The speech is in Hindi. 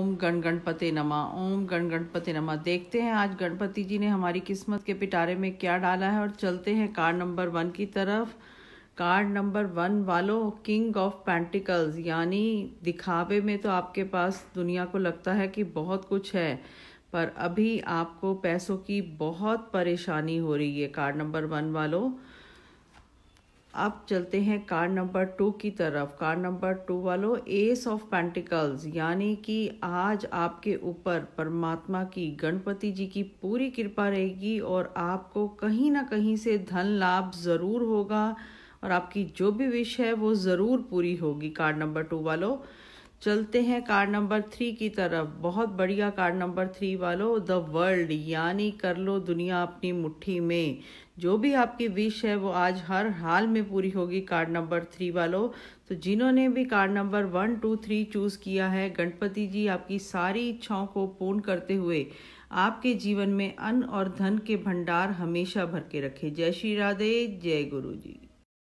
ओम गण गणपति नमा ओम गण गणपति नमा देखते हैं आज गणपति जी ने हमारी किस्मत के पिटारे में क्या डाला है और चलते हैं कार्ड नंबर वन की तरफ कार्ड नंबर वन वालों किंग ऑफ पैंटिकल्स यानी दिखावे में तो आपके पास दुनिया को लगता है कि बहुत कुछ है पर अभी आपको पैसों की बहुत परेशानी हो रही है कार्ड नंबर वन वालों अब चलते हैं कार्ड नंबर टू की तरफ कार्ड नंबर टू वालों एस ऑफ पेंटिकल्स यानी कि आज आपके ऊपर परमात्मा की गणपति जी की पूरी कृपा रहेगी और आपको कहीं ना कहीं से धन लाभ ज़रूर होगा और आपकी जो भी विश है वो ज़रूर पूरी होगी कार्ड नंबर टू वालों चलते हैं कार्ड नंबर थ्री की तरफ बहुत बढ़िया कार्ड नंबर थ्री वालों द वर्ल्ड यानी कर लो दुनिया अपनी मुट्ठी में जो भी आपकी विश है वो आज हर हाल में पूरी होगी कार्ड नंबर थ्री वालों तो जिन्होंने भी card number one two three choose किया है गणपति जी आपकी सारी इच्छाओं को पूर्ण करते हुए आपके जीवन में अन्न और धन के भंडार हमेशा भर के रखे जय श्री राधे जय गुरु जी